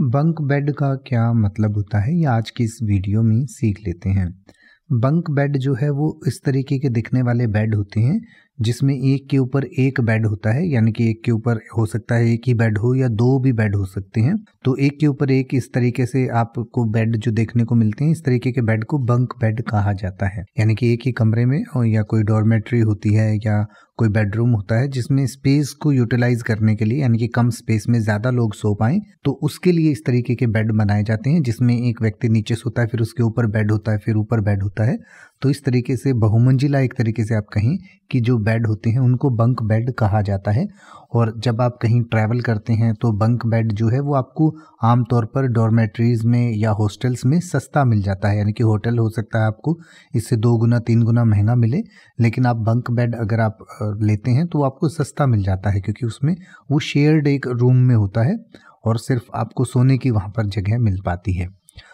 bunk bed का क्या मतलब होता है ये आज की इस वीडियो में सीख लेते हैं बंक बेड जो है वो इस तरीके के दिखने वाले बेड होते हैं जिसमें एक के ऊपर एक बेड होता है यानी कि एक के ऊपर हो सकता है एक ही बेड हो या दो भी बेड हो सकते हैं तो एक के ऊपर एक इस तरीके से आपको बेड जो देखने को मिलते हैं इस तरीके के बेड को बंक बेड कहा जाता है यानी कि एक ही कमरे में या कोई डॉर्मेट्री होती है या कोई बेडरूम होता है जिसमें स्पेस को यूटिलाइज करने के लिए यानी कि कम स्पेस में ज़्यादा लोग सो पाए तो उसके लिए इस तरीके के बेड बनाए जाते हैं जिसमें एक व्यक्ति नीचे सोता है फिर उसके ऊपर बेड होता है फिर ऊपर बेड होता है तो इस तरीके से बहुमंजिला एक तरीके से आप कहें कि जो बेड होते हैं उनको बंक बेड कहा जाता है और जब आप कहीं ट्रैवल करते हैं तो बंक बेड जो है वो आपको आमतौर पर डॉर्मेट्रीज़ में या हॉस्टल्स में सस्ता मिल जाता है यानी कि होटल हो सकता है आपको इससे दो गुना तीन गुना महंगा मिले लेकिन आप बंक बेड अगर आप लेते हैं तो आपको सस्ता मिल जाता है क्योंकि उसमें वो शेयर्ड एक रूम में होता है और सिर्फ आपको सोने की वहाँ पर जगह मिल पाती है